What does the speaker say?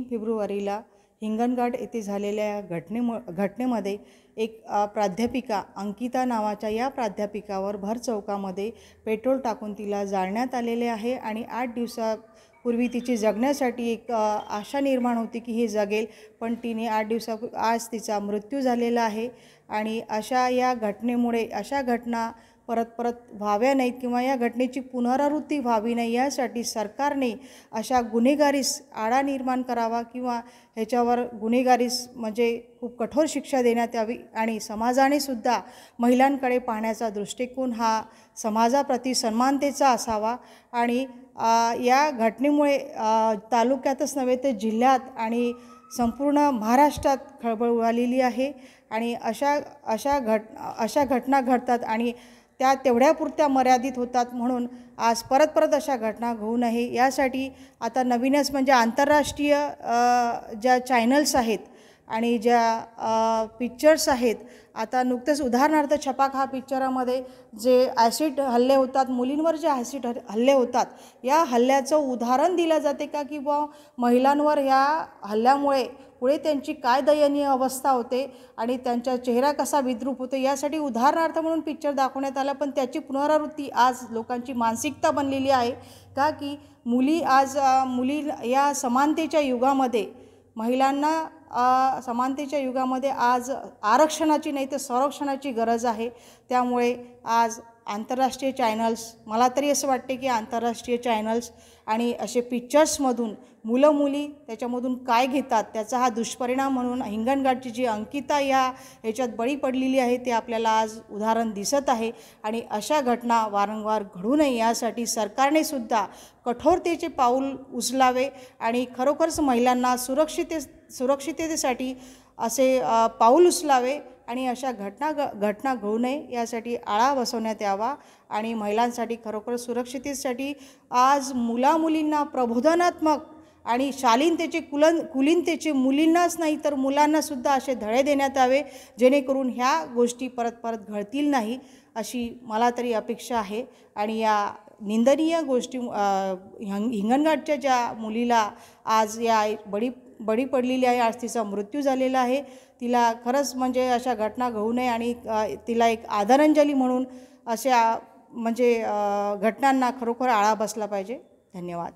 फेब्रुवारीला हिंगणघाट येथे झालेल्या या घटनेमध्ये एक प्राध्यापिका अंकिता नावाच्या या प्राध्यापिकावर भर चौकामध्ये पेट्रोल टाकून तिला जाळण्यात आलेले आहे आणि आठ दिवसापूर्वी तिची जगण्यासाठी एक आशा निर्माण होती की हे जगेल पण तिने आठ दिवसा आज तिचा मृत्यू झालेला आहे आणि अशा या घटनेमुळे अशा घटना परत परत व्हाव्या नाहीत किंवा या घटनेची पुनरावृत्ती व्हावी नाही यासाठी सरकारने अशा गुन्हेगारीस आडा निर्माण करावा किंवा ह्याच्यावर गुन्हेगारीस म्हणजे खूप कठोर शिक्षा देण्यात यावी आणि समाजाने सुद्धा महिलांकडे पाहण्याचा दृष्टिकोन हा समाजाप्रती सन्मानतेचा असावा आणि या घटनेमुळे तालुक्यातच नव्हे तर जिल्ह्यात आणि संपूर्ण महाराष्ट्रात खळबळ उडालेली आहे आणि अशा अशा घट अशा घटना घडतात आणि त्या तेवढ्यापुरत्या मर्यादित होतात म्हणून आज परत परत अशा घटना होऊ नये यासाठी आता नवीनच म्हणजे आंतरराष्ट्रीय ज्या चॅनल्स आहेत आणि ज्या पिक्चर्स आहेत आता नुकतंच उदाहरणार्थ छपाक हा पिक्चरामध्ये जे ॲसिड हल्ले होतात मुलींवर जे ॲसिड हल्ले होतात या हल्ल्याचं उदाहरण दिलं जाते का की बा महिलांवर ह्या हल्ल्यामुळे पुढे त्यांची काय दयनीय अवस्था होते आणि त्यांचा चेहरा कसा विद्रूप होतो यासाठी उदाहरणार्थ म्हणून पिक्चर दाखवण्यात आला पण त्याची पुनरावृत्ती आज लोकांची मानसिकता बनलेली आहे का की मुली आज मुली या समानतेच्या युगामध्ये महिलांना समानतेच्या युगामध्ये आज आरक्षणाची नाही तर संरक्षणाची गरज आहे त्यामुळे आज आंतरराष्ट्रीय चॅनल्स मला तरी असं वाटते की आंतरराष्ट्रीय चॅनल्स आणि असे पिक्चर्समधून मुलं मुली त्याच्यामधून काय घेतात त्याचा हा दुष्परिणाम म्हणून हिंगणघाटची जी अंकिता या ह्याच्यात बळी पडलेली आहे ते आपल्याला आज उदाहरण दिसत आहे आणि अशा घटना वारंवार घडू नये यासाठी सरकारने सुद्धा कठोरतेचे पाऊल उचलावे आणि खरोखरच महिलांना सुरक्षिते सुरक्षिततेसाठी असे पाऊल उचलावे आणि अशा घटना घ घटना घडू नये यासाठी आळा बसवण्यात यावा आणि महिलांसाठी खरोखर सुरक्षितेसाठी आज मुलामुलींना प्रबोधनात्मक आणि शालीनतेचे कुलन कुलीनतेचे मुलींनाच नाही तर मुलांनासुद्धा असे धडे देण्यात यावे जेणेकरून ह्या गोष्टी परत परत घडतील नाही अशी मला तरी अपेक्षा आहे आणि या निंदनीय गोष्टी हिंगणघाटच्या ज्या मुलीला आज या बडी बळी पडलेली आहे आज तिचा मृत्यू झालेला आहे तिला खरंच म्हणजे अशा घटना घडू नये आणि तिला एक आदरांजली म्हणून अशा म्हणजे घटनांना खरोखर आळा बसला पाहिजे धन्यवाद